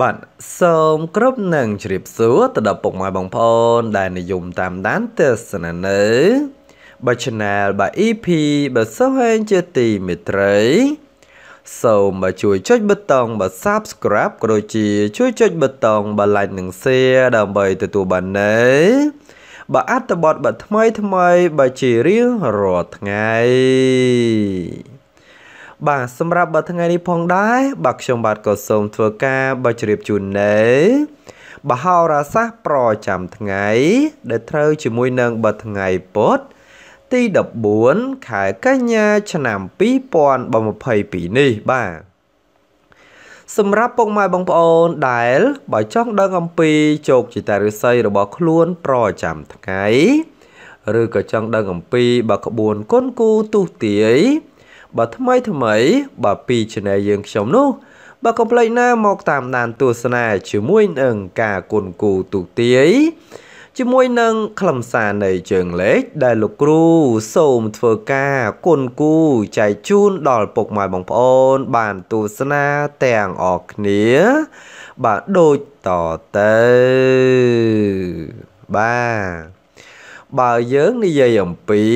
បាទសូមគ្រប់នឹងជ្រាបសួរទៅដល់ពុកម៉ែបងប្អូនដែលនិយមតាមដានទេសនានៅបាទ Channel បាទ EP បាទសូមហែងជាទីមេត្រី សូមបាទជួយចុចប៊ូតុងបាទ Subscribe ក៏ដូចជាជួយចុចប៊ូតុងបាទ Like និង Share ដើម្បីទទួលបាននៅបាទអត្ថបទបាទថ្មីថ្មីបាទជារៀងរាល់ថ្ងៃបាទសម្រាប់បើថ្ងៃនេះផងដែរបាទខ្ញុំបាទក៏សូមធ្វើការបើជ្រាបជូននៅបហោរាសាស្ត្រប្រចាំថ្ងៃ ដែលត្រូវជាមួយនឹងបើថ្ងៃពុទ្ធទី14ខែកញ្ញាឆ្នាំ2022នេះបាទសម្រាប់ពុកម៉ែបងប្អូនដែល បើចង់ដឹងអំពីជោគជតារិស័យរបស់ខ្លួន ប្រចាំថ្ងៃ ឬក៏ចង់ដឹងអំពីបើក្បួនគុនគូទុះទាយបើថ្មីថ្មីបើពី channel យើងខ្ញុំនោះបើកុំភ្លេចណាមក តាមដានទស្សនាជាមួយនឹងការគុណគូទូទាយជាមួយនឹងខ្លឹមសារនៃជើងលេខដែលលោកគ្រូសូមធ្វើការគុណគូចែកជូនដល់ពុកម៉ែបងប្អូន បានទស្សនាទាំងអស់គ្នា បាទដូចតទៅបាទបើយើងនិយាយអំពី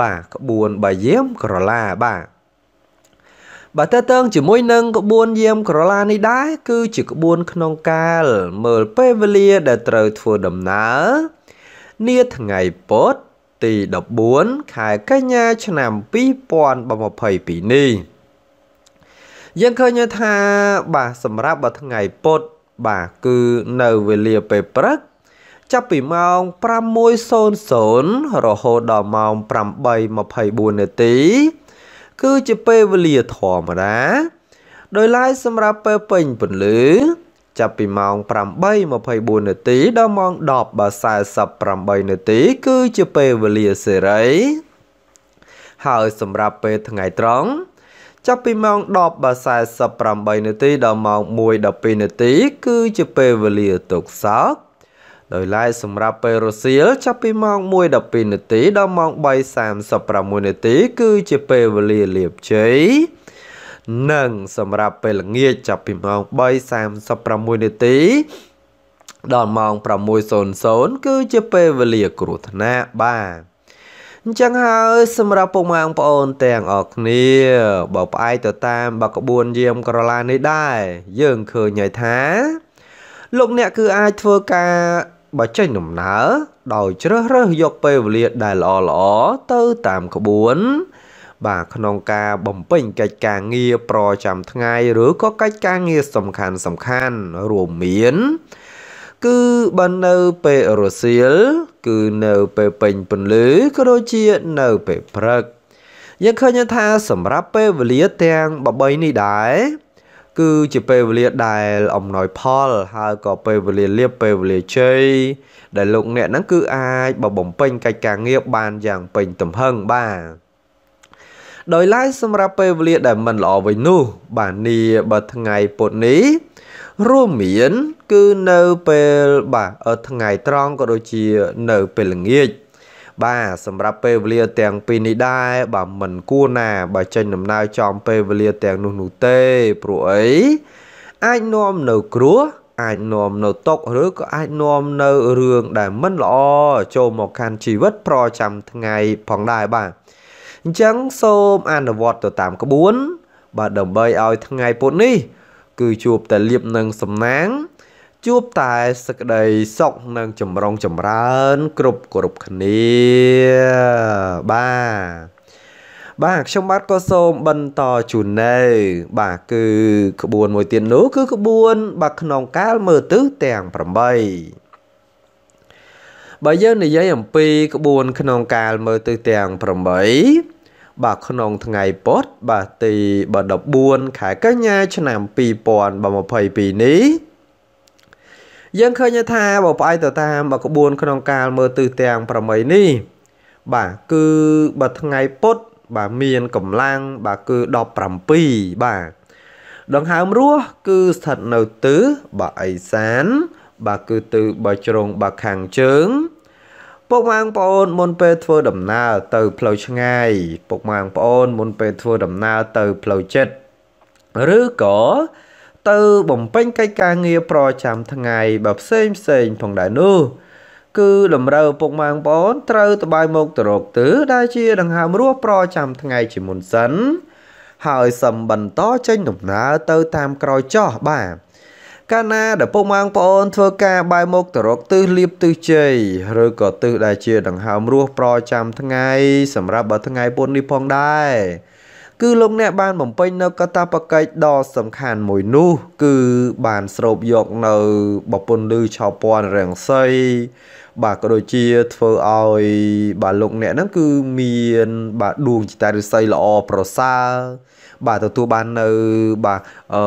បាទក្បួនបាយាមក្រឡាបាទបាទតើតើងជាមួយនឹងក្បួនយាមក្រឡានេះដែរគឺជាក្បួនក្នុងកាល មើលពេលវេលាដែលត្រូវធ្វើដំណើរនាថ្ងៃពុធទី14ខែកញ្ញាឆ្នាំ2022នេះយើងឃើញថាបាទសម្រាប់បើថ្ងៃពុធបាទគឺនៅវេលាពេលព្រឹកចាប់ពីម៉ោង6:00រហូតដល់ម៉ោង8:24នាទី គឺជាពេលវេលាធម្មតាដោយឡែកសម្រាប់ពេលពេញពន្លឺចាប់ពីម៉ោង8:24នាទីដល់ម៉ោង10:48នាទី គឺជាពេលវេលាសេរី ហើយសម្រាប់ពេលថ្ងៃត្រង់ចាប់ពីម៉ោង10:48នាទីដល់ម៉ោង1:12នាទី គឺជាពេលវេលាទុកសោកដោយឡែកសម្រាប់ពេលរសៀលចាប់ពីម៉ោង1:12នាទីដល់ម៉ោង3:36នាទី គឺជាពេលវេលាលាបជ័យនិង សម្រាប់ពេលល្ងាចចាប់ពីម៉ោង3:36នាទី ដល់ម៉ោង6:00គឺជាពេលវេលាគ្រោះថ្នាក់បាទអញ្ចឹងហើយ សម្រាប់ពុកម៉ែបងប្អូនទាំងអស់គ្នាបើផ្អែកទៅតាម បក្បួនយាមក្រឡានេះដែរយើងឃើញហើយថា លោកអ្នកគឺអាចធ្វើការបើចេញដំណើរដោយជ្រើសរើសយកពេលវេលាដែលល្អល្អទៅតាមក្បួន បាទក្នុងការបំពេញកិច្ចការងារប្រចាំថ្ងៃឬក៏កិច្ចការងារសំខាន់សំខាន់រួមមាន គឺបើនៅពេលរសៀលគឺនៅពេលពេញពន្លឺក៏ដូចជានៅពេលព្រឹកយើងឃើញថាសម្រាប់ពេលវេលាទាំង3នេះដែរគឺជាពេលវេលាដែលអំណោយផលហើយក៏ពេលវេលាលៀបពេលវេលាជ័យដែលលោកអ្នកហ្នឹងគឺអាចបបំពេញកិច្ចការងារបានយ៉ាងពេញទំហឹងបាទដោយឡែកសម្រាប់ពេលវេលាដែលមិនល្អវិញនោះ បាទនីបើថ្ងៃពុធនេះរួមមានគឺនៅពេលបាទថ្ងៃត្រង់ក៏ដូចជានៅពេលល្ងាចបាទសម្រាប់ពេលវេលាទាំងពីរនេះដែរបាទមិនគួរណា បើចេញដំណើរចំពេលវេលាទាំងនោះនោះទេព្រោះអីអាចនាំនៅគ្រោះអាចនាំនៅຕົកឬក៏អាចនាំនៅរឿងដែលមិនល្អចូលមកកាន់ជីវិតប្រចាំថ្ងៃផងដែរបាទអញ្ចឹងសូមអនុវត្តទៅតាមក្បួនបាទដើម្បីឲ្យថ្ងៃពុទ្ធនេះ គឺជួបតែលៀបនឹងសំណាងជួបតែសក្តីសុខនិងចម្រុងចម្រើន គ្រប់គ្រប់គ្នាបាទបាទខ្ញុំបាទក៏សូមបន្តជូននៅបាទគឺក្បួនមួយទៀតនោះ គឺក្បួន បាទក្នុងកាលមើលទិសទាំង8បើយើងនិយាយអំពី ក្បួនក្នុងកាលមើលទិសទាំង8បាទក្នុងថ្ងៃពុធបាទទី14ខែកញ្ញា ឆ្នាំ2022នេះយើងឃើញថាបើផ្អែកទៅតាមក្បួនក្នុងកាលមើលទិសទាំង8នេះបាទគឺបើថ្ងៃពុទ្ធបាទមានកម្លាំងបាទគឺ17បាទដង្ហើមរស់គឺស្ថិតនៅទិសបាទអេសាន បាទគឺទិសបើជ្រុងបាទខាងជើង ពុកម៉ាងប្អូនមុនពេលធ្វើដំណើរទៅ ផ្លូវឆ្ងាយពុកម៉ាងប្អូនមុនពេលធ្វើដំណើរទៅផ្លូវចិត្តឬក៏ទៅបំពេញកិច្ចការងារប្រចាំថ្ងៃបើផ្សេងផ្សេងផងដែរនោះគឺតម្រូវពុកម៉ាងបងត្រូវតបាយមកទៅរកទើដែលជាដង្ហើមរស់ប្រចាំថ្ងៃជាមុនសិនហើយសំបន្តចេញដំណើរទៅតាមក្រោយចោះបាទកាលណាដែលពុកម៉ាងប្អូនធ្វើការបាយមុខទៅរកទិសលៀបទិសជ័យឬក៏ទិសដែលជាដង្ហើមរស់ប្រចាំថ្ងៃ សម្រាប់បើថ្ងៃពុននេះផងដែរគឺលោកអ្នកបានបំពេញនៅកតាបកិច្ចដ៏សំខាន់មួយនោះ គឺបានស្រូបយកនៅបពុនលឺឆោពាន់រាំងសីបាទក៏ដូចជាធ្វើឲ្យបាទលោកអ្នកហ្នឹងគឺមាន បាទដួងចិត្តឫស្សីល្អប្រសើរបាទទទួលបាននៅបាទអឺ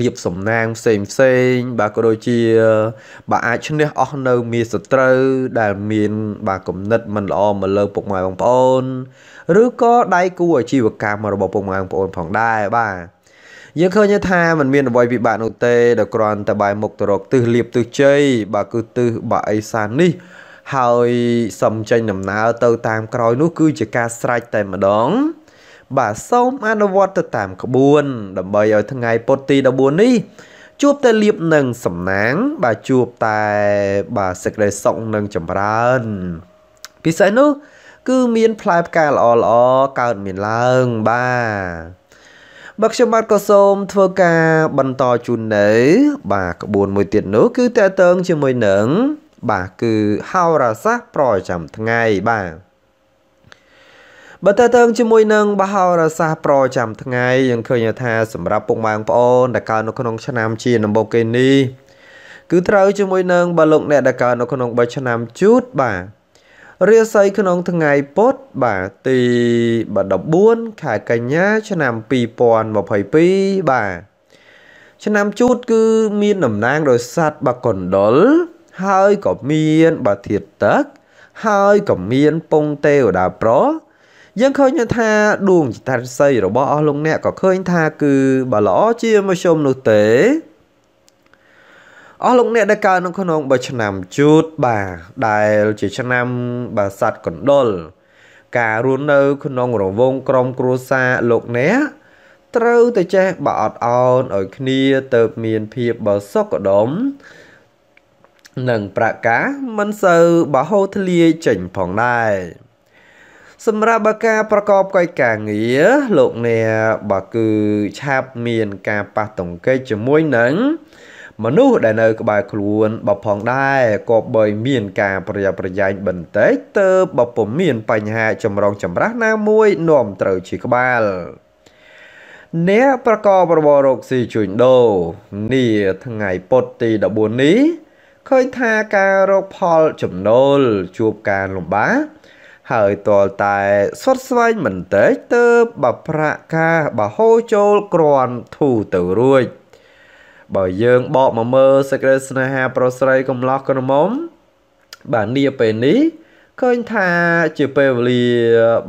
លៀបសំណាងផ្សេងផ្សេងបាទក៏ដូចជា បាទអាចឈ្នះអស់នៅមាសត្រូវដែលមាន បាទគំនិតមិនល្អមកលើពុកម៉ែបងប្អូនឬក៏ដៃគូអាជីវកម្មរបស់ពុកម៉ែបងប្អូនផងដែរបាទយើងឃើញថាมันមានអ្វីពិបាកនោះទេដល់គ្រាន់តែបាយមុខទៅរកទិសលៀបទិសជ័យបាទគឺទិសបាអេសាននេះហើយសំចេញដំណើរទៅតាមក្រោយនោះ គឺជាការស្រេចតែម្ដងបាទសូមអនុវត្តទៅតាមក្បួនដើម្បីឲ្យថ្ងៃពុទ្ធទី14នេះ ជួបតែលៀបនឹងសំណាង បាទជួបតែបាទសេចក្តីសុខនិងចម្រើនពិសេសនោះគឺមានផ្លែផ្កាល្អល្អកើតមានឡើងបាទបើខ្ញុំបាទក៏សូមធ្វើការបន្តជូននៅបាទក្បួនមួយទៀតនោះគឺតកតងជាមួយនឹងបាទគឺហោរាសាស្ត្រប្រចាំថ្ងៃបាទបើតើតើងជាមួយនឹងបហោរសាស្ត្រប្រចាំថ្ងៃយើងឃើញថាសម្រាប់ពុកម៉ែបងប្អូនដែលកើតនៅក្នុង ឆ្នាំជាដំបូងគេនេះគឺត្រូវជាមួយនឹងបើលោកអ្នកដែលកើតនៅក្នុង3ឆ្នាំជូតបាទរាសីក្នុងថ្ងៃពុធបាទទី14ខែកញ្ញាឆ្នាំ2022បាទឆ្នាំជូតគឺមានតំណាងដោយសัตว์បកុណ្ដុលហើយក៏មានបាធាតទឹក ហើយក៏មានពងទេវតាប្រយើងឃើញថាដួងចតាស័យរបស់អស់លោកអ្នកក៏ឃើញថា គឺបើល្អជាមធ្យមនោះទេអស់លោកអ្នកដែលកើតនៅក្នុងបើឆ្នាំជូតបាទដែលជាឆ្នាំបើសัตว์កណ្ដុលការរស់នៅ ក្នុងរវងក្រមគ្រួសារលោកអ្នកត្រូវតែចេះបើអត់អោនឲ្យគ្នាទៅមានភាពបើសុខដុមនិងប្រកាមិនសូវបើហូរធ្លាយចេញផងដែរសម្រាប់បើការប្រកបកិច្ចការងារលោកអ្នកបើគឺឆាប់មានការប៉ះទង្គិចជាមួយនឹងមនុស្សដែលនៅ ក្បែរខ្លួនបើផងដែរក៏បីមានការប្រយ័ត្នប្រយែងបន្តិចទៅបើពុំមាន បញ្ហាចម្រងចម្រាស់ណាមួយនាំត្រូវជាក្បាលអ្នកប្រកបរបររកស៊ីជួញដូរនាថ្ងៃពុធទី14នេះឃើញថាការរកផលចំណូលជួបការលំបាកហើយតលតែសុតស្វែងមិនតេចទៅបប្រាក់កាបហូរចូលក្រាន់ធូទៅរួចបើយើងបកមកមើលសេចក្តីស្នេហា ប្រស្រីកំឡោះក្រមុំបាទនាពេលនេះឃើញថាជាពេលវេលា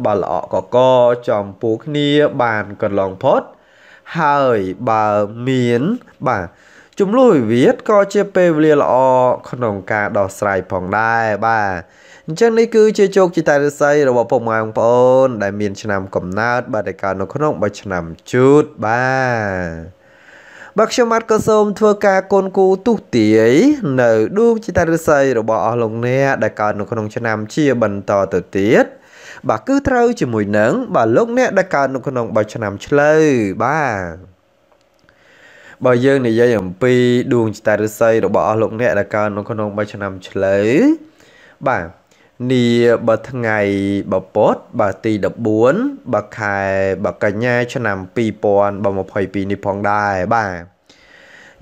បាល់ល្អកកចំពោះគ្នាបានកន្លងផុត ហើយបើមានបាទចំនួនវិវាទក៏ជាពេលវេលាល្អក្នុងការដោះស្រាយផងដែរបាទអញ្ចឹងនេះគឺជាជោគជាតារិស័យរបស់ពុកម៉ែបងប្អូនដែលមានឆ្នាំកំណើតបាទដែលកើតនៅ ក្នុងបច្ចឆ្នាំជូតបាទបាទខ្ញុំបាទក៏សូមធ្វើការកូនគូទុះទាយ នៅដួងចិត្តរិស័យរបស់អស់លោកអ្នកដែលកើតនៅក្នុងឆ្នាំ ជាបន្តទៅទៀតបាទគឺត្រូវជាមួយនឹងបាទលោកអ្នកដែលកើតនៅក្នុងបោះឆ្នាំឆ្លូវបាទបើយើងនិយាយអំពីដួងចិត្តរិស័យរបស់អស់លោកអ្នកដែលកើតនៅក្នុងបោះឆ្នាំឆ្លូវបាទនាបើថ្ងៃបើពតបើទី14បើខែបើកញ្ញា ឆ្នាំ2022នេះផងដែរបាទ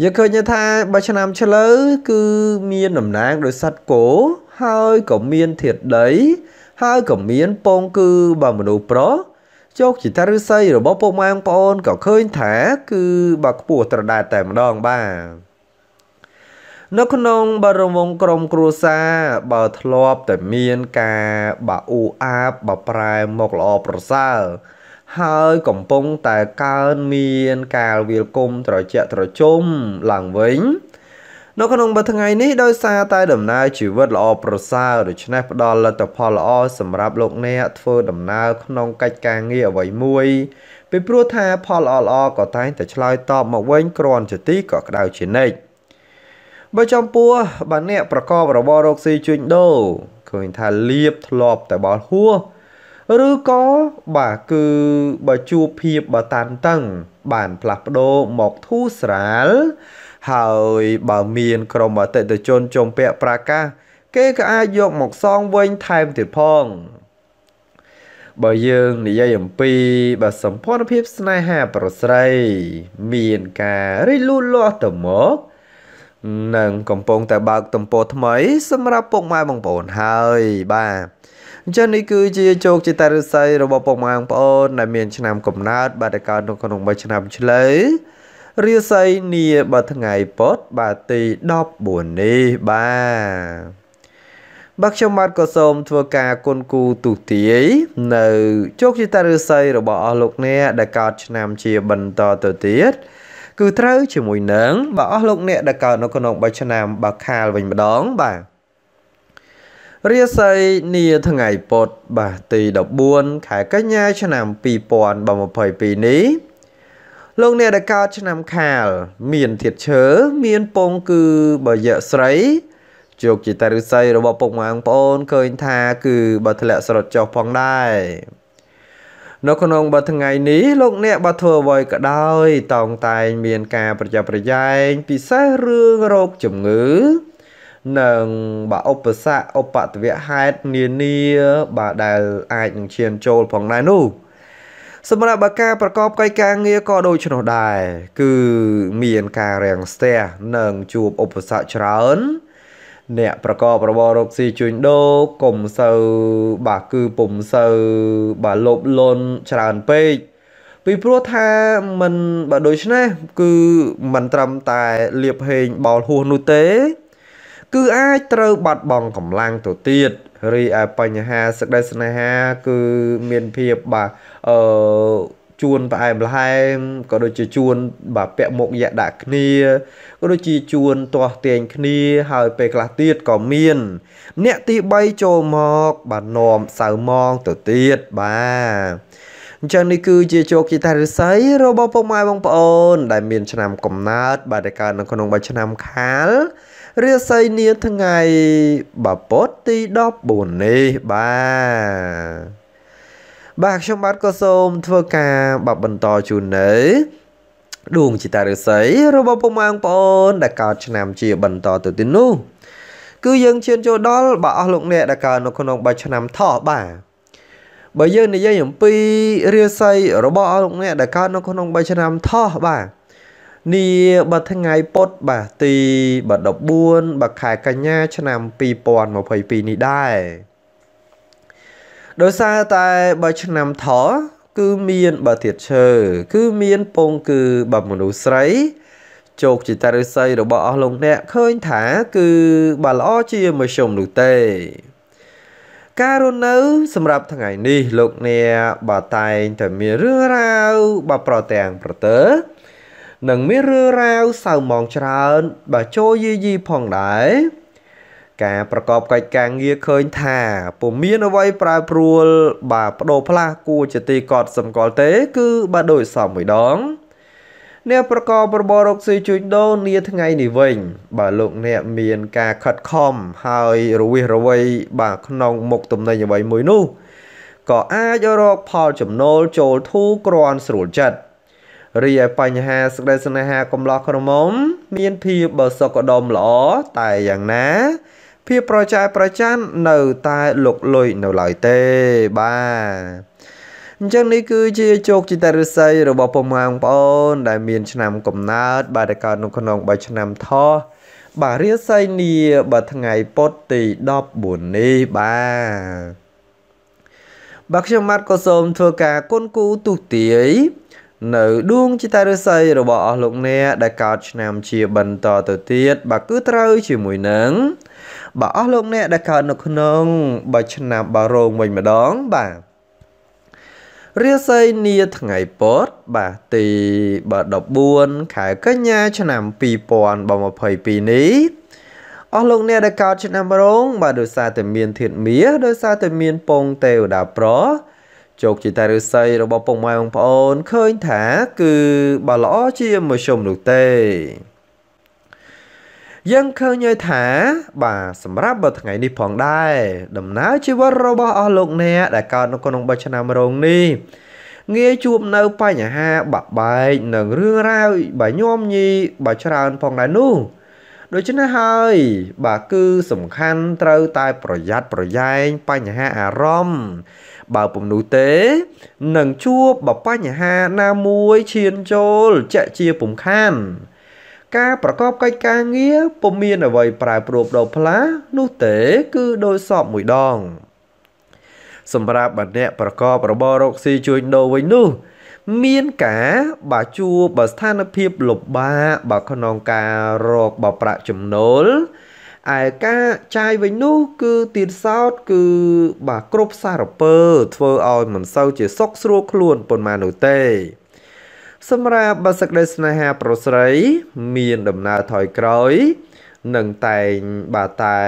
យើងឃើញថាបើឆ្នាំឆ្លូវគឺមានតំណាងដោយសត្វគោហើយក៏មានធាតដីហើយក៏មានពងគឺបើមនុស្សប្រុសជោគជិតាឫសីរបស់ពុកម៉ែបងប្អូនក៏ឃើញថា គឺបើខ្ពស់ត្រដែតតែម្ដងបាទនៅក្នុងបរិវងក្រមគ្រួសារបើធ្លាប់តែមានការបាអ៊ូអាបបាប្រែមកល្អប្រសើរហើយកំពុងតែកើនមានការវាលគុំត្រជាក់ត្រជុំឡើងវិញ នៅ ក្នុងមួយថ្ងៃនេះដោយសារតែដំណើរជីវិតល្អប្រសើរដូច្នេះផ្ដល់លទ្ធផលល្អសម្រាប់លោកអ្នក ធ្វើដំណើរក្នុងកិច្ចការងារអ្វីមួយពីព្រោះថាផលល្អៗក៏តែងតែឆ្លើយតបមកវិញគ្រាន់ជាទីក៏ក្តៅជានិច្ចបើចំពោះបើអ្នកប្រកបរបររកស៊ីជួញដូរឃើញថាលៀបធ្លាប់តែបោលហួសឬក៏បាទគឺបើជួបភាពបើតានតឹង បាន ផ្លាស់ប្ដូរមកធូរស្រាល ហើយ បើមាន ក្រុមអតិថិជនចំពាក់ប្រាកាសគេក៏អាចយកមកសងវិញថែមទៀតផង បើយើងនិយាយអំពីបើសម្ព័ន្ធភាពស្នេហាប្រស្រីមានការរីកលូតលាស់ទៅមកនឹងកំពុងតែបើកទំព័រថ្មី សម្រាប់ពុកម៉ែបងប្អូនហើយបាទអញ្ចឹងនេះគឺជាជោគជាតារិស័យរបស់ពុកម៉ែបងប្អូនដែលមានឆ្នាំកំណើតបាទកើតនៅក្នុង3ឆ្នាំឆ្លូវរាសីនីបើថ្ងៃពុតបាទទី14នេះបាទបាទខ្ញុំបាទក៏សូមធ្វើការគុណគូទុទាយនៅជោគជ័យតារិស័យរបស់អស់លោកអ្នកដែលកើតឆ្នាំជាបន្តទៅទៀតគឺត្រូវជាមួយនឹងបើអស់លោកអ្នកដែលកើតនៅក្នុង3ឆ្នាំបើខាលវិញម្ដងបាទរាសីនាថ្ងៃពុទ្ធបាទទី14ខែកញ្ញាឆ្នាំ2022នេះលោកអ្នកដែលកើតឆ្នាំខាលមានធាតឈើមានពងគឺបយៈស្រីជោគជតារិស័យរបស់ពុកម៉ែបងប្អូនឃើញថា គឺបើធ្លាក់ស្រត់ចុះផងដែរនៅក្នុងបើថ្ងៃនេះលោកអ្នកបើធ្វើអ្វីក៏ដោយតោងតែងមានការប្រយ័ត្នប្រយែងពិសេសរឿងរោគជំងឺនិងបាទឧបសគ្គឧបទ្វហេតុនានាបាទដែលអាចនឹងឈានចូលផងដែរនោះសម្រាប់បើការប្រកបកិច្ចការងារក៏ដូច្នោះដែរគឺមានការរាំងស្ទះនិងជួបឧបសគ្គច្រើនអ្នកប្រកបរបររកស៊ីជួញដូរកុំសូវបាទគឺពុំសូវបាទលោភលន់ច្រើនពេកពីព្រោះថាมันបើដូច្នេះគឺมันត្រឹមតែលៀបហេងបោលហួសនោះទេ គឺអាចត្រូវបាត់បង់កម្លាំងទៅទៀតរីឯបញ្ហាសេចក្តីស្នេហា គឺមានភាពបាទអឺជួនផ្អែមល្ហែមក៏ដូចជាជួន បាទពាក់មុខយៈដាក់គ្នាក៏ដូចជាជួនទាស់ទាញគ្នា ហើយពេលខ្លះទៀតក៏មាន អ្នកទី3ចូលមក បាទនាំសៅมองទៅទៀតបាទអញ្ចឹងនេះគឺជាជោគជតារិស័យរបស់ពុកម៉ែបងប្អូនដែលមានឆ្នាំកំណើតបាទដែលកើតនៅក្នុងមួយឆ្នាំខាលរាសីនាថ្ងៃបពុតទី14នេះបាទបាទខ្ញុំបាទក៏សូមធ្វើការបាត់បន្តជូននៅដួងជីតារិស័យរបស់ពុកម៉ែបងប្អូនដែលកើតឆ្នាំជាបន្តទៅទីនោះគឺយើងឈានចូលដល់បាទអស់លោកអ្នកដែលកើតនៅក្នុងបច្ចឆ្នាំថោះបាទបើយើងនិយាយអំពីរាសីរបស់អស់លោកអ្នកដែលកើតនៅក្នុងបច្ចឆ្នាំថោះបាទនីបើថ្ងៃពុតបាទទី14បាទខែកញ្ញាឆ្នាំ2022នេះដែរដោយសារតែបើឆ្នាំថគឺមានបើទៀតឈើគឺមានពងគឺបើមនុស្សស្រីជោគចិត្តឫស្សីរបស់អស់លោកអ្នកឃើញថាគឺបើល្អជាមជ្ឈមនោះទេ ការរស់នៅសម្រាប់ថ្ងៃនេះលោកអ្នកបើតែងតែមានរឿងរ៉ាវបើប្រទាំងប្រទើនឹងមានរឿងរ៉ាវសៅមងច្រើនបើចូលយាយីផងដែរការប្រកបកិច្ចការងារឃើញថាពុំមានអ្វីប្រែប្រួលបាទបដូរផ្លាស់គួរជាទីកត់សម្គាល់ទេគឺបាទដោយសមមួយដងអ្នកប្រកបរបររកស៊ីជួញដូរនាថ្ងៃនេះវិញបើលោកអ្នកមានការខិតខំហើយរវិសរវៃបាទក្នុងមុខទំនិញអ្វីមួយនោះក៏អាចរកផលចំណូលចូលធូរក្រាន់ស្រួលចិត្តរីឯបញ្ហាសេចក្តីស្នេហាកំឡោះក្រមុំមានភាពបើសុខដុមល្អតែយ៉ាងណាភាពប្រជាប្រច័ណ្ឌនៅតែលុកលុយនៅឡើយទេបាទអញ្ចឹងនេះគឺជាជោគជិតរិស័យរបស់ពុកម៉ែបងប្អូនដែលមាន ឆ្នាំកំណើតបាទដែលកើតនៅក្នុង3ឆ្នាំថោះបាទរាសីនីបាទថ្ងៃពុទ្ធទី14នេះបាទបាទខ្ញុំម៉ាត់ក៏សូមធ្វើការគុណគូទុទាយ នៅដួងចិត្តរិស័យរបស់អស់លោកអ្នកដែលកើតឆ្នាំជាបន្តទៅទៀតបាទគឺត្រូវជាមួយនឹងបើអស់លោកអ្នកដែលកើតនៅក្នុងបើឆ្នាំបារោងវិញម្ដងបាទរាសីនាថ្ងៃពតបាទទី14ខែកញ្ញាឆ្នាំ2022នេះអស់លោកអ្នកដែលកើតឆ្នាំរងបាទដោយសារតែមានធាតមាសដោយសារតែមានពងទេវតាប្រជោគជ័យតារិស័យរបស់ពុកម៉ែបងប្អូនឃើញថា គឺបើល្អជាមជ្ឈមនោះទេយើងឃើញហើយថា បាទសម្រាប់បើថ្ងៃនេះផងដែរដំណើរជីវិតរបស់អស់លោកអ្នកដែលកើតនៅក្នុងបីឆ្នាំរងនេះងាយជួបនៅបញ្ហាបាក់បែកនិងរឿងរ៉ាវបើញោមញីបើច្រើនផងដែរនោះដូច្នេះហើយបាទគឺសំខាន់ត្រូវតែប្រយ័ត្នប្រយែងបញ្ហាអារម្មណ៍បើពំនោះទេនឹងជួបបបញ្ហាណាមួយឈានចូលចាក់ជាពំខាន់ការប្រកបកិច្ចការងារពុំមានអ្វីប្រែប្រួលដល់ផ្លា នោះទេ គឺដោយសពមួយដង សម្រាប់បណ្ឌិតប្រកបរបររកស៊ីជួញដូរវិញនោះ មានការបើជួបើស្ថានភាពលំបាកបើក្នុងការរកបើប្រាក់ចំណូលឯការចាយវិញនោះគឺទៀតសោតគឺ បាទគ្រប់សារពើធ្វើឲ្យមិនសូវជាសុខស្រួលខ្លួនប៉ុន្មាននោះទេសម្រាប់បើសក្តីស្នេហាប្រុសស្រីមានដំណើរថយក្រោយនឹងតែងបាទតែ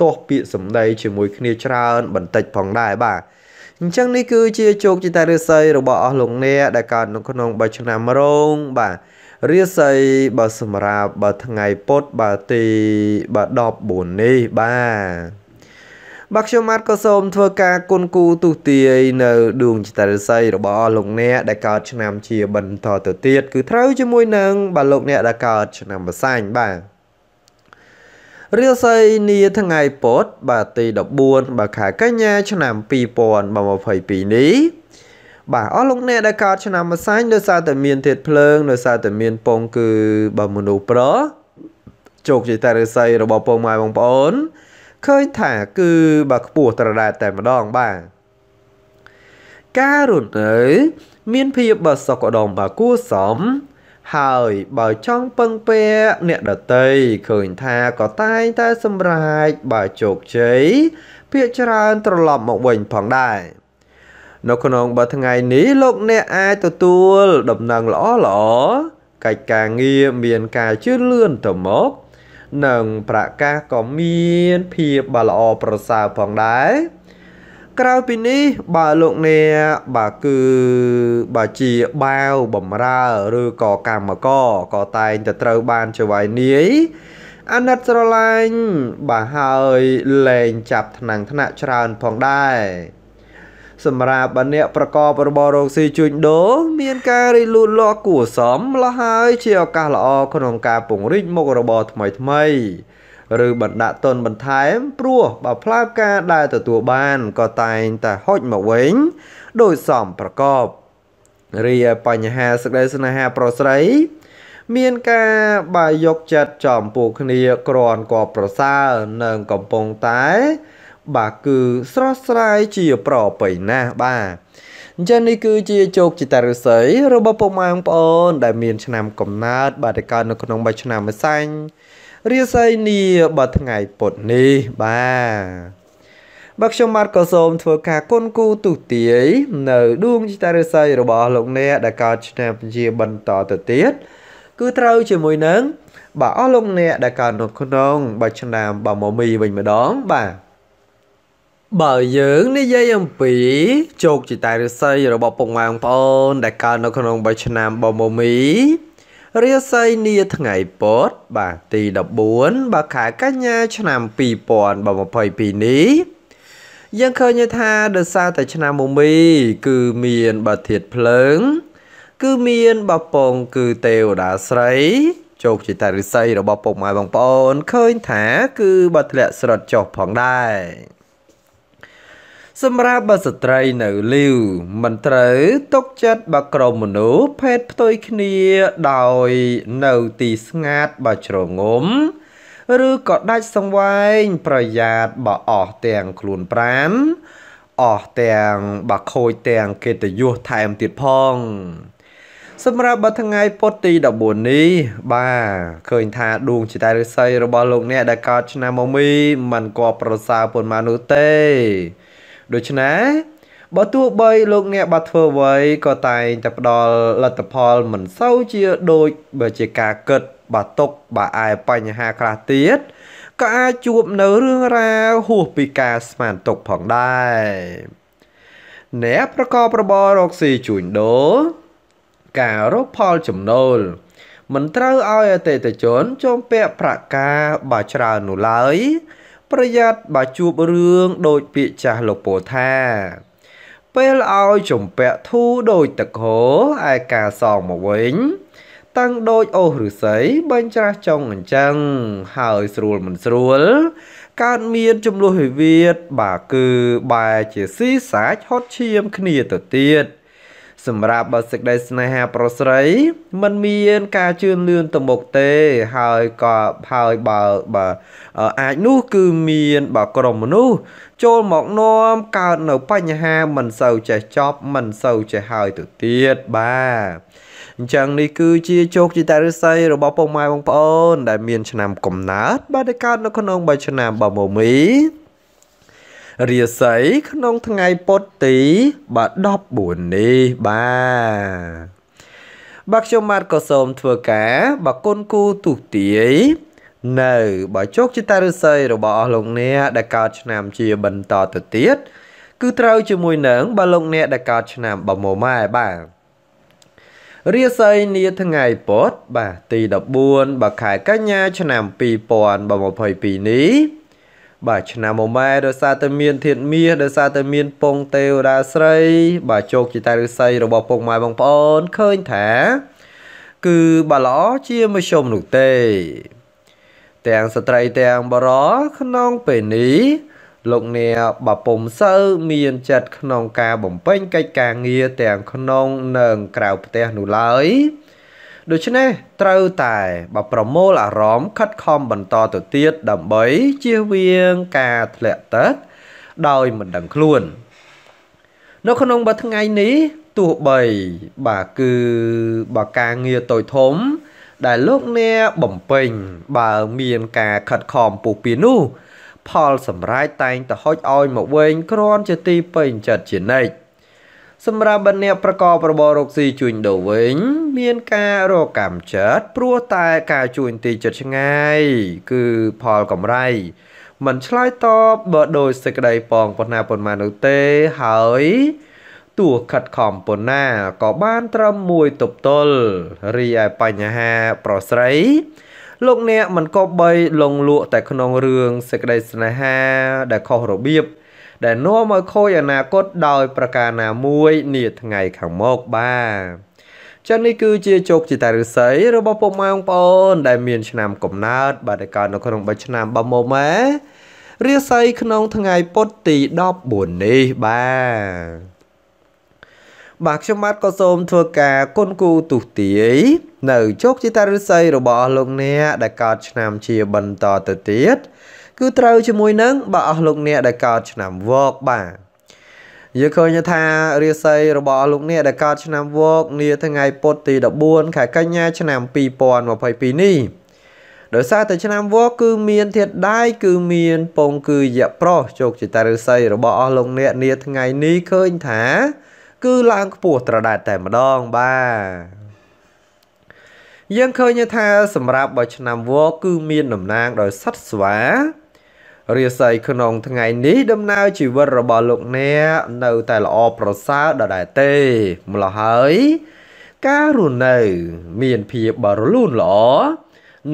ទាស់ពាក្យសម្ដីជាមួយ គ្នាច្រើនបន្តិចផងដែរបាទអញ្ចឹងនេះគឺជាជោគជតារាសីរបស់អស់លោកអ្នកដែលកើតនៅក្នុងបច្ចឆ្នាំរងបាទរាសីបើសម្រាប់បើថ្ងៃពុទ្ធបើទីបើ14នេះបាទបាទខ្ញុំម៉ាត់ក៏សូមធ្វើការគុណគូទុទាយ នៅដួងចតិរស័យរបស់អស់លោកអ្នកដែលកើតឆ្នាំ ជាបន្តទៅទៀតគឺត្រូវជាមួយនឹងបាទលោកអ្នកដែលកើតឆ្នាំបសាញ់បាទរាសីនាថ្ងៃពុធបាទទី14បាទខែកញ្ញាឆ្នាំ2022នេះបាទអស់លោកអ្នកដែលកើតឆ្នាំម្សាញ់ដោយសារតែមានធាតុភ្លើងដោយសារតែមានពង គឺបើមនុស្សប្រជោគជ័យតារិស័យរបស់ពងម៉ែបងប្អូនឃើញថាគឺបើខ្ពស់ត្រដែតតែម្ដងបាទការរត់នៅមានភាពបើសុខឧត្តមបើគួសមហើយបើចង់ពឹងពាក់អ្នកដតីឃើញថាក៏តែងតែសម្រេចបើជោគជ័យភាកច្រើនត្រឡប់មកវិញផងដែរនៅក្នុងបើថ្ងៃនេះលោកអ្នកអាចទទួលដំណឹងល្អល្អកិច្ចការងារមានការជឿនលឿនទៅមុខនិងប្រកាសក៏មានភាពបាទល្អប្រសើរផងដែរក្រៅពីនេះបើលោកអ្នកបាទគឺបើជាបាវបំរើឬក៏កម្មករក៏តែងតែត្រូវបានចវាយនាយអាណិតស្រឡាញ់បាទហើយលែងចាប់ថ្នាំងថ្នាក់ច្រើនផងដែរសម្រាប់បើអ្នកប្រកបរបររកស៊ីជួញដូរមានការរីកលូតលាស់គួរសមលះហើយ ជាឱកាសល្អ ក្នុងការពង្រីកមុខរបរថ្មីថ្មី ឬ បណ្ដាក់ទុនបន្ថែម ព្រោះបើផ្លាប់ការដែលទទួលបានក៏តែងតែហុចមកវិញដោយសមប្រកបរីឯបញ្ហាសេចក្តីស្នេហាប្រស្រីមានការបាយយកចិត្តចំពោះគ្នាក្រាន់គបប្រសើរនិងកំពុងតែបាទគឺស្រស់ស្រាយជាប្រពៃណាស់បាទអញ្ចឹងនេះគឺជាជោគជតារិស័យរបស់ពុកម៉ែបងប្អូនដែលមាន ឆ្នាំកំណើតបាទដែលកើតនៅក្នុងមួយឆ្នាំម្សាញ់រាសីនីបាទថ្ងៃពុធនេះបាទបើខ្ញុំបាទក៏សូមធ្វើការគុណគូទុទាយ នៅដួងចតារិស័យរបស់លោកអ្នក ដែលកើតឆ្នាំជាបន្តទៅទៀតគឺត្រូវជាមួយនឹងបាទអស់លោកអ្នកដែលកើតនៅក្នុងបច្ចឆ្នាំបាមមីវិញម្ដងបាទបើយើងនិយាយអំពីជោគជតាឫស្សីរបស់ពុកម៉ែបងប្អូនដែលកើតនៅក្នុងបីឆ្នាំបមមីរាសីនាថ្ងៃពុធបាទទី14បាទខែកញ្ញាឆ្នាំ2022នេះយើងឃើញថាដោយសារតែឆ្នាំមុំមី គឺមានបាទធាតភ្លើង គឺមានបាទពងគឺទេវតាស្រីជោគជតាឫស្សីរបស់ពុកម៉ែបងប្អូនឃើញថាគឺបាទធ្លាក់ស្រុតចុះផងដែរសម្រាប់បើស្ត្រីនៅលីវមិនត្រូវຕົកចិត្តបើក្រុមមនុស្សភេទផ្ទុយគ្នាដោយនៅទីស្ងាត់បើជ្រងំ ឬក៏ដាច់សង្វែងប្រយ័ត្នបើអស់ទាំងខ្លួនប្រាណអស់ទាំងបើខូចទាំងកិត្តិយសថែមទៀតផង សម្រាប់បើថ្ងៃពុធទី14នេះបាទឃើញថាដួងចតារិស័យរបស់លោកអ្នកដែលកើតឆ្នាំមកមីមិនក៏ប្រសើរប៉ុន្មាននោះទេដូច្នេះបើទោះបីលោកអ្នកបាត់ធ្វើអ្វីក៏តែងតែផ្ដល់លទ្ធផលមិនសូវជាដូចបើជាការគិត បាតុកបាឯបញ្ហាខ្លះទៀតក៏អាចជួបនៅរឿងរ៉ាវហួសពីការស្មានទុកផងដែរអ្នកប្រកបរបររកស៊ីជួញដូរការរកផលចំណូល មិនត្រូវឲ្យអតិថិជនជុំពាក់ប្រាក់ការបើច្រើននោះឡើយប្រយ័ត្នបើជួបរឿងដូចពាក្យចាស់លោកពោលថា ពេលឲ្យជំពាក់ធូដោយទឹកហូរឯការសងមកវិញ តាំងដូចអូសឫស្សីបាញ់ច្រាស់ចុងអញ្ចឹងហើយស្រួលមិនស្រួលកើតមានចំនួនវិវាទបាទគឺបែជាស៊ីសាច់ហត់ឈាមគ្នាទៅទៀត។សម្រាប់បើសេចក្តីស្នេហាប្រុសស្រីมันមានការជឿនលឿនទៅមុខទេហើយក៏ហើយបើបើអាចនោះគឺមានបើក្រុមមនុស្សចូលមកនាំកើត នៅបញ្ហាមិនសូវចេះចប់មិនសូវចេះហើយទៅទៀតបាទអញ្ចឹងនេះគឺជាជោគជតារិស័យរបស់ពុកម៉ែបងប្អូន ដែលមានឆ្នាំកំណើតបាទដែលកើតនៅក្នុង3ឆ្នាំបើមមីរាសីក្នុងថ្ងៃពុទ្ធទី14នេះបាទបាទខ្ញុំម៉ាត់ក៏សូមធ្វើការបាទគុណគូទុទាយនៅបើជោគជតារិស័យរបស់អស់លោកអ្នកដែលកើតឆ្នាំជាបន្តទៅទៀត គឺ ត្រូវជាមួយនឹងបើលោកអ្នកដែលកើតឆ្នាំបមម៉ែបាទរាសីនាថ្ងៃពុទ្ធបាទទី14បើខែកញ្ញា ឆ្នាំ2022នេះបាទឆ្នាំមួយម៉ែដោយសារតែមានធាតមាសដោយសារតែមានពងទេវតាស្រី បាទជោគជាតារិស័យរបស់ពុកម៉ែបងប្អូនឃើញថា គឺបាទល្អជាមជ្ឈមនោះទេ ទាំងស្ត្រីទាំងបរោក្នុងពេលនេះលោកអ្នកបពុំសើមានចិត្តក្នុងការបំពេញកិច្ចការងារទាំងក្នុងនិងក្រៅផ្ទះនោះឡើយ។ដូច្នេះត្រូវតែបើប្រមូលអារម្មណ៍ខិតខំបន្តទៅទៀតដើម្បីជៀសវាងការធ្លាក់ទឹកដោយមិនដឹងខ្លួន នៅក្នុងបើថ្ងៃនេះទោះបីបាទគឺបើការងារតូចធំ ដែលលោកអ្នកបំពេញបើមានការខិតខំពុះពៀនោះ ផលសម្រាប់តែងទៅហុចឲ្យមកវិញគ្រាន់ជាទីពេញចិត្តជានិច្ចសម្រាប់បណ្ណអ្នកប្រកបរបររកស៊ីជួញដូរវិញមានការរកកម្មចិត្តព្រោះតែការជួញទីចិត្តឆ្ងាយ គឺផលកម្រៃមិនឆ្លើយតបបើដោយសេចក្តីប៉ងប៉ុណ្ណាប៉ុន្មាននោះទេហើយទោះខិតខំប៉ុណ្ណាក៏បានត្រឹមមួយទប់ទល់រីឯបញ្ហាប្រស្រីលោកអ្នកមិនគប្បីលងលក់តែក្នុងរឿងសេចក្តីស្នេហា ដែលខុសរបៀបដែលនាំឲ្យខូចអនាគតដោយប្រការណាមួយនាថ្ងៃខាងមុខបាទចឹងនេះគឺជាជោគជតារិស័យរបស់ពុកម៉ែបងប្អូនដែលមានឆ្នាំកំណើតបាទដែលកើតនៅក្នុងបឆ្នាំបំមុំម៉ែរាសីក្នុងថ្ងៃពុធទី14នេះបាទបាទខ្ញុំបាទក៏សូមធ្វើការគុណគូទុទាយនៅជោគជតារិស័យរបស់ លោកអ្នកដែលកើតឆ្នាំជាបន្តទៅទៀតគឺត្រូវជាមួយនឹងបើអស់លោកអ្នកដែលកើតឆ្នាំវកបាទយើឃើញថារាសីរបស់អស់លោកអ្នកដែលកើតឆ្នាំវកនាថ្ងៃ ពុធទី14ខែកញ្ញាឆ្នាំ2022នេះដោយសារតែឆ្នាំវក គឺមានធាតដៃគឺមានពងគឺយៈប្រុសជោគជតារាសី របស់អស់លោកអ្នកនាថ្ងៃនេះឃើញថា គឺឡើងខ្ពស់ត្រដែតតែម្ដងបាទយើងឃើញថាសម្រាប់បើឆ្នាំវគឺមានតំណាងដោយសត្វស្វារាសីក្នុងថ្ងៃនេះដំណើរជីវិតរបស់លោកអ្នកនៅតែល្អប្រសើរដដែលទេម្ល៉េះហើយ ការរស់នៅមានភាពបរលូនល្អ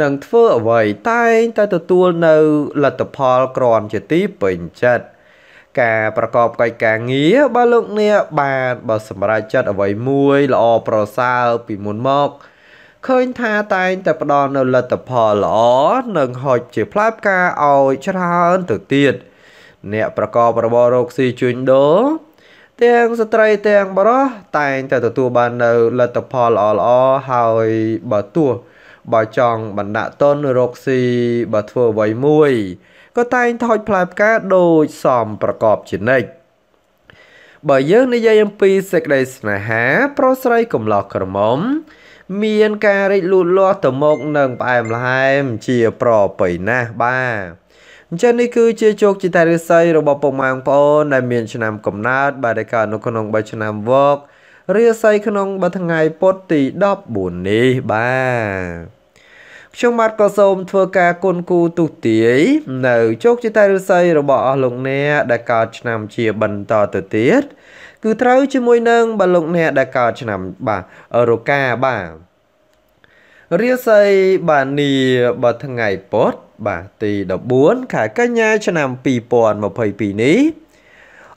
នឹងធ្វើអ្វីតែងតែទទួលនៅលទ្ធផលក្រមជាទីពេញចិត្តការប្រកបកិច្ចការងារបើលោកអ្នកបានបើសម្រេចចិត្តអ្វីមួយល្អប្រសើរពីមុនមកឃើញថាតែងតែផ្ដល់នៅលទ្ធផលល្អនិងហុចជាផ្លែផ្កាឲ្យច្រើនទៅទៀតអ្នកប្រកបរបររកស៊ីជួញដូរទាំងស្ត្រីទាំងបុរសតែងតែទទួលបាននៅលទ្ធផលល្អល្អហើយបើទោះបើចង់បណ្ដាក់តនរកស៊ីបើធ្វើអ្វីមួយក៏តែងថោចផ្លែផ្កាដូចសមប្រកបជានិច្ចបើយើងនិយាយអំពីសេចក្តីស្នេហា ប្រុសស្រីកំឡោះក្រមុំមានការរីកលូតលាស់ទៅមុខនឹងផ្អែមល្ហែមជាប្របីណាស់បាទអញ្ចឹងនេះគឺជាជោគជតារិស័យរបស់ពុកម៉ែបងប្អូនដែលមានឆ្នាំកំណើតបាទដែលកើតនៅក្នុង3ឆ្នាំវករាសីក្នុងបថ្ងៃពុធទី14នេះបាទខ្ញុំបាទក៏សូមធ្វើការគុណគូទុទាយនៅជោគជតារិស័យរបស់អស់លោកអ្នកដែលកើតឆ្នាំជាបន្តទៅទៀតគឺត្រូវជាមួយនឹងបលុកអ្នកដែលកើតឆ្នាំបាទរកាបាទរាសីបានីបើថ្ងៃពុធបាទទី14ខែកញ្ញា ឆ្នាំ2022នេះ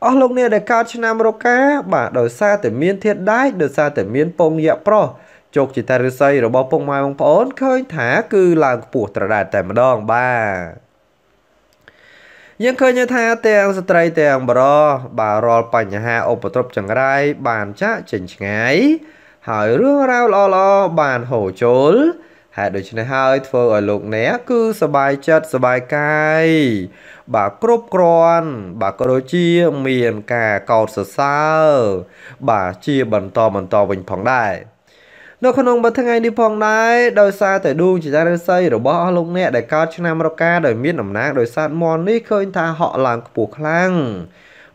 អស់លោកអ្នកដែលកើតឆ្នាំរកា បាទដោយសារតែមានធាតដែកដោយសារតែមានពងយៈប្រុសជោគជតារិស័យរបស់ពុកម៉ែបងប្អូនឃើញថា គឺឡើងខ្ពស់ត្រដាតតែម្ដងបាទយើងឃើញថាទាំងស្ត្រីទាំងបរោះបាទរាល់បញ្ហាឧបទ្រពចង្រៃបានចាក់ចេញឆ្ងាយ ហើយរឿងរ៉ាវល្អៗបានហូរចូល ហើយដូច្នេះហើយធ្វើឲ្យលោកអ្នកគឺសบายចិត្តសบายកាយបាទគ្រប់គ្រាន់បាទក៏ដូចជាមានការកោតសរសើរបាទជាបន្តបន្តវិញផងដែរនៅក្នុងបទថ្ងៃនេះផងដែរដោយសារតែដួងជារិស័យរបស់អស់លោកអ្នកដែលកើតឆ្នាំរកាដោយមានតំណាងដោយសារមននេះឃើញថាហក់ឡើងខ្ពស់ខ្លាំង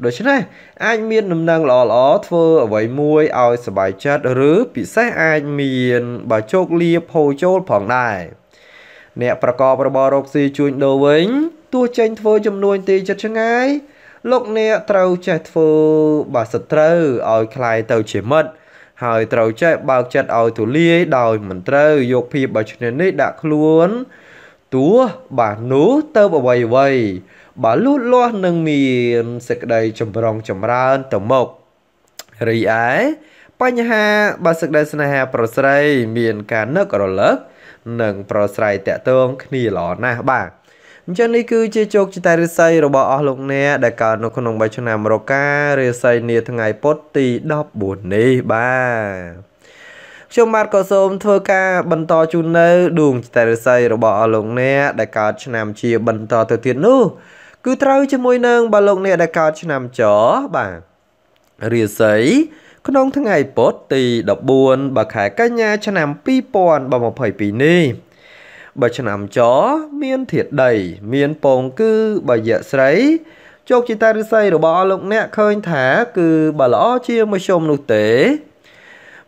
ដូច្នេះអាចមានដំណឹងល្អល្អធ្វើអ្វីមួយឲ្យសบายចិត្តឬពិសេសអាចមានបើជោគលាភោចូលផងដែរអ្នកប្រកបរបររកស៊ីជួញដូរវិញទោះចេញធ្វើចំនួនទីចិត្តឆ្ងាយលោកអ្នកត្រូវចេះធ្វើបាសត្រូវឲ្យคลายទៅជាមិត្តហើយត្រូវចេះបើកចិត្តឲ្យទូលាយដោយមិនត្រូវយកភាពបោះឆ្នោតនេះដាក់ខ្លួនទោះបាទនោះទៅអ្វីអ្វីបាទលូតលាស់នឹងមានសេចក្តីចម្រុងចម្រើនទៅមុខរីឯបញ្ហាបើសេចក្តីស្នេហាប្រស្រ័យមាន ការនឹករលឹក និងប្រស្រ័យតាក់ទងគ្នាល្អណាស់បាទអញ្ចឹងនេះគឺជាជោគជតារិស័យរបស់អស់លោកអ្នកដែលកើតនៅក្នុងបីឆ្នាំរការិស័យនា ថ្ងៃពុទ្ធទី14នេះបាទខ្ញុំបាទក៏សូមធ្វើការបន្តជូននៅដួងចតរិស័យរបស់អស់លោកអ្នកដែលកើតឆ្នាំ ជា បន្តទៅទៀតនោះ គឺត្រូវជាមួយនឹងបើលោកអ្នកដែលកើតឆ្នាំចបាទរាសី ក្នុងថ្ងៃពុធទី14បើខែកញ្ញា ឆ្នាំ2022នេះបើឆ្នាំចមានធាតដីមានពងគឺបើយៈស្រីជោគជតារិស័យរបស់លោកអ្នកឃើញថា គឺបើល្អជាមធ្យមនោះទេ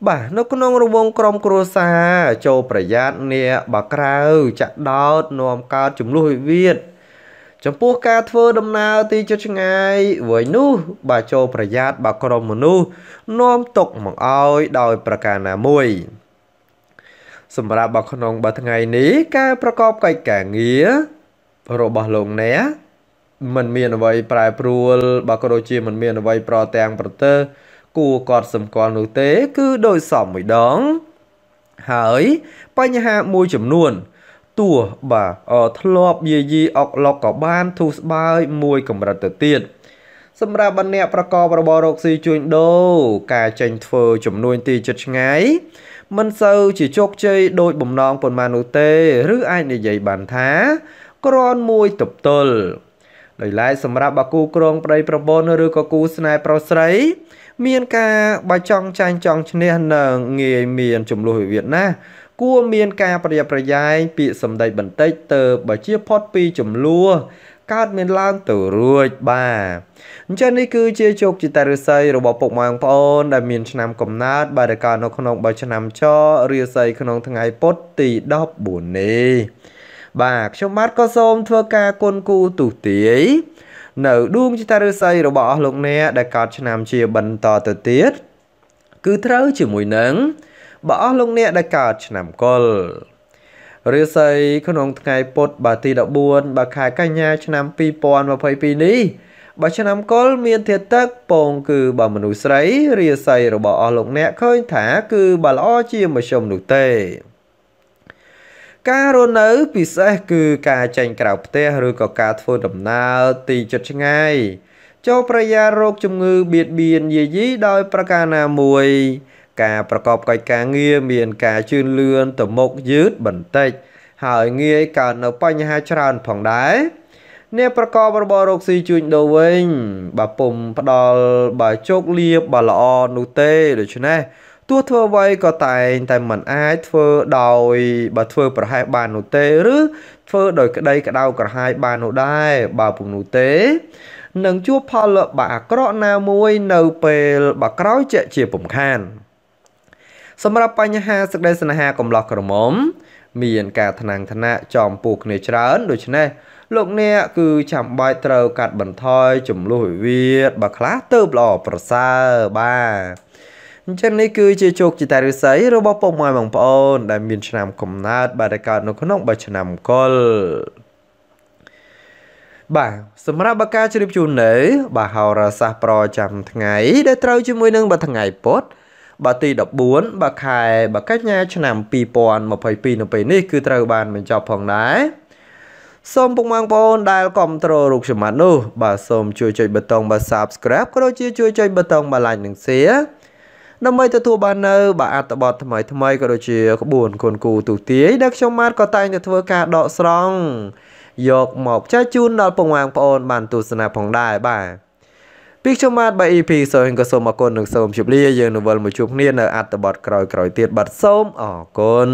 បាទនៅក្នុងរវងក្រមគ្រួសារចូលប្រយ័ត្នអ្នកបើក្រៅចាក់ដោតនាំកើតចំនួនវិវាទចំពោះការធ្វើដំណើរទីជិតឆ្ងាយវិញនោះបើចូលប្រយ័ត្នបើក្រុមមនុស្សនាំຕົកមកឲ្យដោយប្រការណាមួយសម្រាប់បោះក្នុងបើថ្ងៃនេះការប្រកបកិច្ចការងាររបស់លោកអ្នកมันមានអ្វីប្រែប្រួលបើក៏ដូចជាมันមានអ្វីប្រទាំងប្រទើគួរកត់សម្គាល់នោះទេ គឺដោយសមមួយដង ហើយបញ្ហាមួយចំនួនទោះបាទធ្លាប់យាយីអុកឡុកក៏បានធូរស្បើយមួយកម្រិតទៅទៀតសម្រាប់បណ្ណអ្នកប្រកបរបររកស៊ីជួញដូរការចេញធ្វើចំនួនទីចិត្តឆ្ងាយមិនសូវជាជោគជ័យដោយបំណងប៉ុន្មាននោះទេ ឬអាចនិយាយបានថា ក្រាន់មួយទប់ទល់ដោយឡែកសម្រាប់អាគូក្រងប្តីប្រពន្ធឬក៏គូស្នេហ៍ប្រុសស្រី មានការបើចង់ចាញ់ចង់ឈ្នះនឹងងាយមានចំនួនវិវាទណាស់គួរមានការប្រយ័ត្នប្រយែងពាក្យសម្ដីបន្តិចទៅបើជាផុតពីចំនួនកើតមានឡើងទៅរួចបាទអញ្ចឹងនេះគឺជាជោគជតារិស័យរបស់ពុកម៉ែបងប្អូនដែលមានឆ្នាំកំណើតបាទដែលកើតនៅក្នុងបោះឆ្នាំចរិស័យក្នុងថ្ងៃពុទ្ធទី14នេះបាទខ្ញុំបាទក៏សូមធ្វើការគុណគូទុទាយនៅដួងចតារិស័យរបស់អស់លោកអ្នកដែលកើតឆ្នាំជាបន្តទៅទៀតគឺត្រូវជាមួយនឹងបើអស់លោកអ្នកដែលកើតឆ្នាំកុលរាសីក្នុងថ្ងៃពុធបាទទី14បាទខែកញ្ញាឆ្នាំ2022នេះបើឆ្នាំកុលមានធាតុទឹកពងគឺបើមនុស្សស្រីរាសីរបស់អស់លោកអ្នកឃើញថាគឺបើល្អជាមធ្យមនោះទេ ការរស់នៅ ពិសេសគឺការចេញក្រៅផ្ទះឬក៏ការធ្វើដំណើរទីជិតឆ្ងាយ ចូលប្រយ័ត្នរោគជំងឺបៀតបៀនយាយីដោយប្រការណាមួយការប្រកបកិច្ចការងារមានការជឿនលឿនទៅមុខយឺតបន្តិចហើយងាយកើតនៅបញ្ហាច្រើនផងដែរអ្នកប្រកបរបររកស៊ីជួញដូរវិញបើពុំផ្ដល់បើជោគលាភបើល្អនោះទេដូច្នេះទោះធ្វើអ្វីក៏តែងតែមិនអាចធ្វើដោយបើធ្វើប្រហែសបាននោះទេឬធ្វើដោយក្តីក្តៅក្រហាយបាននោះដែរបើពុំនោះទេនឹងជួបផលលំបាកអាក្រក់ណាមួយនៅពេលបើក្រោយជាជាពំខានសម្រាប់បញ្ហាសេចក្តីស្នេហាកំឡោះក្រមុំមានការថ្នាំងថ្នាក់ចំពោះគ្នាច្រើនដូច្នេះលោកអ្នកគឺចាំបាច់ត្រូវកាត់បន្ថយចំនួនវិវាទបើខ្លះទៅល្អប្រសើរបាទអញ្ចឹងនេះគឺជាជោគជតារិស័យរបស់ពុកម៉ែបងប្អូនដែលមានឆ្នាំកំណើតបាទដែលកើតនៅក្នុងបឆ្នាំកុលបាទសម្រាប់បកាជ្រាបជូននៅបាទហោរាសាស្ត្រប្រចាំថ្ងៃ ដែលត្រូវជាមួយនឹងបថ្ងៃពុទ្ធបាទទី14បាទខែបាទកញ្ញាឆ្នាំ2022នៅពេលនេះគឺត្រូវបានបញ្ចប់ផងដែរសូមពុកម៉ែបងប្អូនដែលគ្រប់គ្រងរូបសម្បត្តិនោះបាទសូមជួយចុចប៊ូតុងបាទ Subscribe ក៏ដូចជាជួយចុចប៊ូតុងបាទ Like និង Share ដើម្បីទទួលបាននៅ បាទអត្ថបទថ្មីថ្មីក៏ដូចជាក្បួនគុនគូទូទាយដែលខ្ញុំម៉ាតក៏តែងតែធ្វើការដកស្រង់យកមកចែកជូនដល់ពុកម៉ែបងប្អូនបានទស្សនាផងដែរបាទពីខ្ញុំបាទ3 EP សូមក៏សូមអរគុណនិងសូមជម្រាបយើងនៅវិលមកជួបគ្នានៅអត្ថបទក្រោយៗទៀតបាទសូមអរគុណ